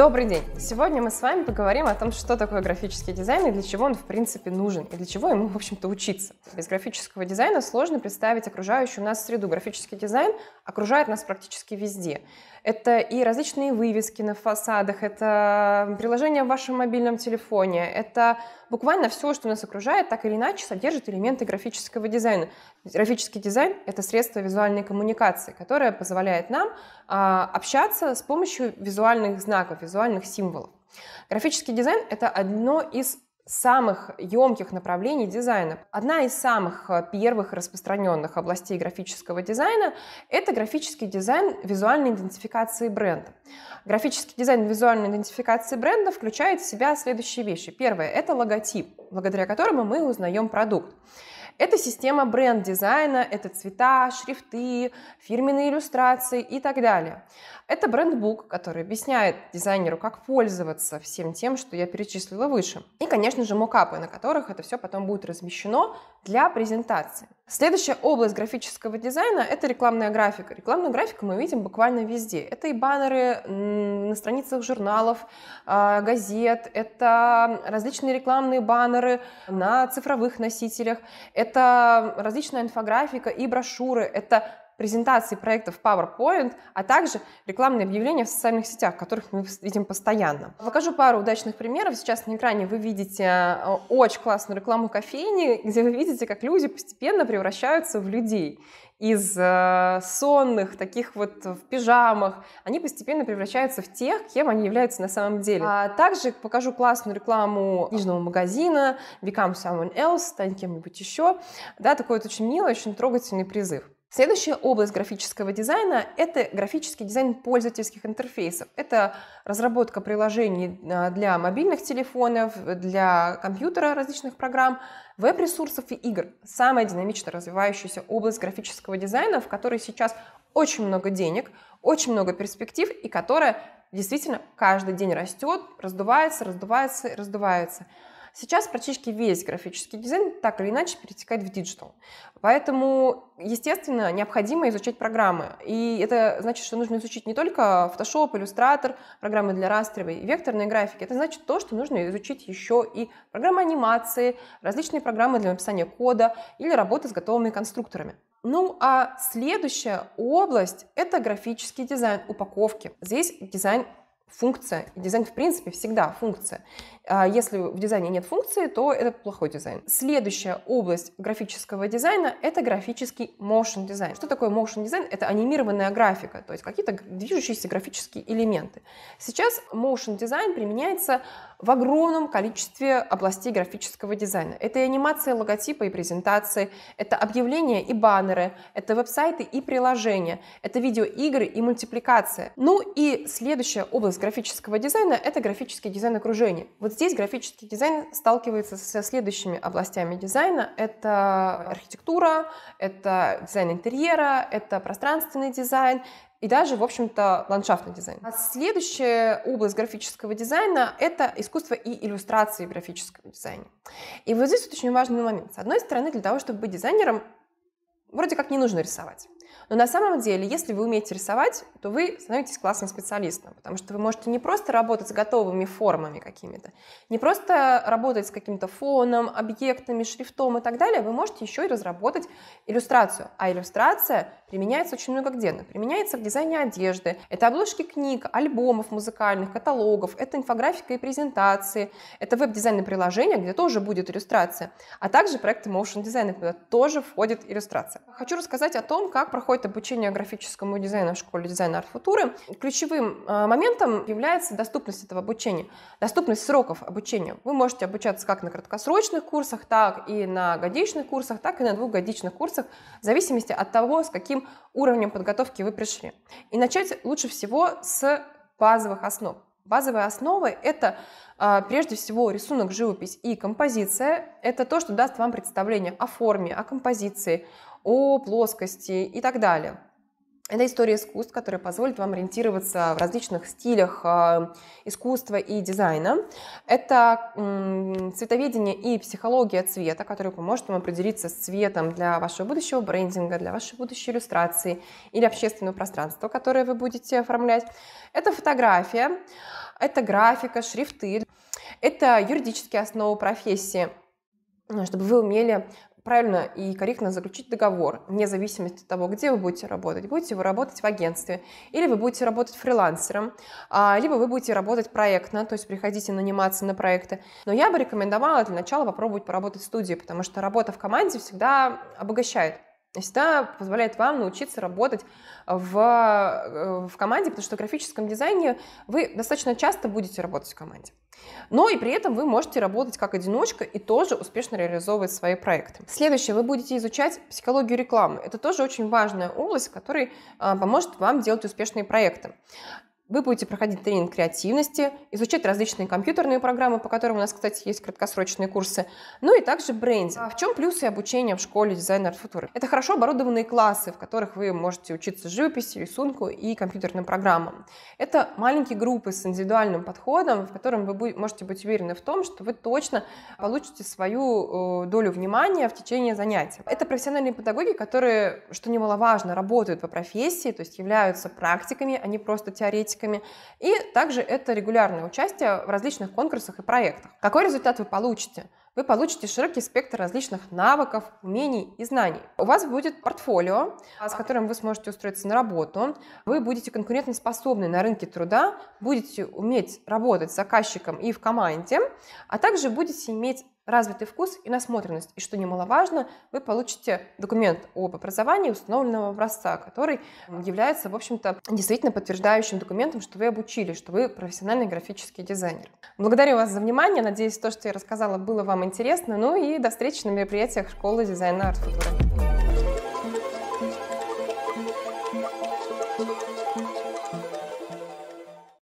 Добрый день! Сегодня мы с вами поговорим о том, что такое графический дизайн и для чего он в принципе нужен, и для чего ему, в общем-то, учиться. Без графического дизайна сложно представить окружающую нас среду. Графический дизайн окружает нас практически везде это и различные вывески на фасадах, это приложение в вашем мобильном телефоне, это буквально все, что нас окружает, так или иначе содержит элементы графического дизайна. Графический дизайн — это средство визуальной коммуникации, которое позволяет нам а, общаться с помощью визуальных знаков, визуальных символов. Графический дизайн — это одно из самых емких направлений дизайна. Одна из самых э, первых распространенных областей графического дизайна – это графический дизайн визуальной идентификации бренда. Графический дизайн визуальной идентификации бренда включает в себя следующие вещи. Первое – это логотип, благодаря которому мы узнаем продукт. Это система бренд-дизайна, это цвета, шрифты, фирменные иллюстрации и так далее. Это бренд-бук, который объясняет дизайнеру, как пользоваться всем тем, что я перечислила выше. И, конечно же, мокапы, на которых это все потом будет размещено для презентации. Следующая область графического дизайна – это рекламная графика. Рекламную графику мы видим буквально везде. Это и баннеры на страницах журналов, а, газет, это различные рекламные баннеры на цифровых носителях, это различная инфографика и брошюры, это презентации проектов PowerPoint, а также рекламные объявления в социальных сетях, которых мы видим постоянно. Покажу пару удачных примеров. Сейчас на экране вы видите э, очень классную рекламу кофейни, где вы видите, как люди постепенно превращаются в людей из э, сонных, таких вот в пижамах, они постепенно превращаются в тех, кем они являются на самом деле. А также покажу классную рекламу книжного магазина Become Someone Else, стань кем-нибудь еще. Да, такой вот очень милый, очень трогательный призыв. Следующая область графического дизайна – это графический дизайн пользовательских интерфейсов. Это разработка приложений а, для мобильных телефонов, для компьютера различных программ, веб-ресурсов и игр. Самая динамично развивающаяся область графического дизайна, в которой сейчас очень много денег, очень много перспектив и которая действительно каждый день растет, раздувается, раздувается раздувается. Сейчас практически весь графический дизайн так или иначе перетекает в диджитал. Поэтому, естественно, необходимо изучать программы. И это значит, что нужно изучить не только Photoshop, Illustrator, программы для растровой и векторной графики. Это значит то, что нужно изучить еще и программы анимации, различные программы для написания кода или работы с готовыми конструкторами. Ну а следующая область – это графический дизайн упаковки. Здесь дизайн функция. дизайн, в принципе, всегда функция. А если в дизайне нет функции, то это плохой дизайн. Следующая область графического дизайна – это графический motion дизайн. Что такое motion дизайн? Это анимированная графика, то есть какие-то движущиеся графические элементы. Сейчас motion дизайн применяется в огромном количестве областей графического дизайна. Это и анимация логотипа и презентации, это объявления и баннеры, это веб-сайты и приложения, это видеоигры и мультипликация. Ну и следующая область графического дизайна – это графический дизайн окружения. Вот здесь графический дизайн сталкивается со следующими областями дизайна. Это архитектура, это дизайн интерьера, это пространственный дизайн, и даже, в общем-то, ландшафтный дизайн. А следующая область графического дизайна — это искусство и иллюстрации в графическом дизайне. И вот здесь вот очень важный момент. С одной стороны, для того, чтобы быть дизайнером, вроде как не нужно рисовать. Но на самом деле, если вы умеете рисовать, то вы становитесь классным специалистом, потому что вы можете не просто работать с готовыми формами какими-то, не просто работать с каким-то фоном, объектами, шрифтом и так далее, вы можете еще и разработать иллюстрацию. А иллюстрация применяется очень много где. Она применяется в дизайне одежды, это обложки книг, альбомов музыкальных, каталогов, это инфографика и презентации, это веб-дизайн приложения, где тоже будет иллюстрация, а также проекты motion дизайна, куда тоже входит иллюстрация. Хочу рассказать о том, как проходит обучение графическому дизайну в школе дизайна арт-футуры. Ключевым а, моментом является доступность этого обучения, доступность сроков обучения. Вы можете обучаться как на краткосрочных курсах, так и на годичных курсах, так и на двухгодичных курсах, в зависимости от того, с каким уровнем подготовки вы пришли. И начать лучше всего с базовых основ. Базовые основы – это а, прежде всего рисунок, живопись и композиция. Это то, что даст вам представление о форме, о композиции, о плоскости и так далее. Это история искусств, которая позволит вам ориентироваться в различных стилях а, искусства и дизайна. Это цветоведение и психология цвета, которая поможет вам определиться с цветом для вашего будущего брендинга, для вашей будущей иллюстрации или общественного пространства, которое вы будете оформлять. Это фотография, это графика, шрифты, это юридические основы профессии чтобы вы умели правильно и корректно заключить договор, вне зависимости от того, где вы будете работать. Будете вы работать в агентстве, или вы будете работать фрилансером, а, либо вы будете работать проектно, то есть приходите наниматься на проекты. Но я бы рекомендовала для начала попробовать поработать в студии, потому что работа в команде всегда обогащает всегда позволяет вам научиться работать в, э, в команде, потому что в графическом дизайне вы достаточно часто будете работать в команде. Но и при этом вы можете работать как одиночка и тоже успешно реализовывать свои проекты. Следующее, вы будете изучать психологию рекламы. Это тоже очень важная область, которая а, поможет вам делать успешные проекты. Вы будете проходить тренинг креативности, изучать различные компьютерные программы, по которым у нас, кстати, есть краткосрочные курсы, ну и также брендинг. А в чем плюсы обучения в школе дизайна арт-футуры? Это хорошо оборудованные классы, в которых вы можете учиться живописи, рисунку и компьютерным программам. Это маленькие группы с индивидуальным подходом, в котором вы можете быть уверены в том, что вы точно получите свою э, долю внимания в течение занятий. Это профессиональные педагоги, которые, что немаловажно, работают по профессии, то есть являются практиками, а не просто теоретиками энергетиками. И также это регулярное участие в различных конкурсах и проектах. Какой результат вы получите? Вы получите широкий спектр различных навыков, умений и знаний. У вас будет портфолио, а, с которым вы сможете устроиться на работу. Вы будете конкурентоспособны на рынке труда, будете уметь работать с заказчиком и в команде, а также будете иметь развитый вкус и насмотренность. И что немаловажно, вы получите документ об образовании установленного образца, который является, в общем-то, действительно подтверждающим документом, что вы обучили, что вы профессиональный графический дизайнер. Благодарю вас за внимание. Надеюсь, то, что я рассказала, было вам интересно. Ну и до встречи на мероприятиях школы дизайна арт Futura.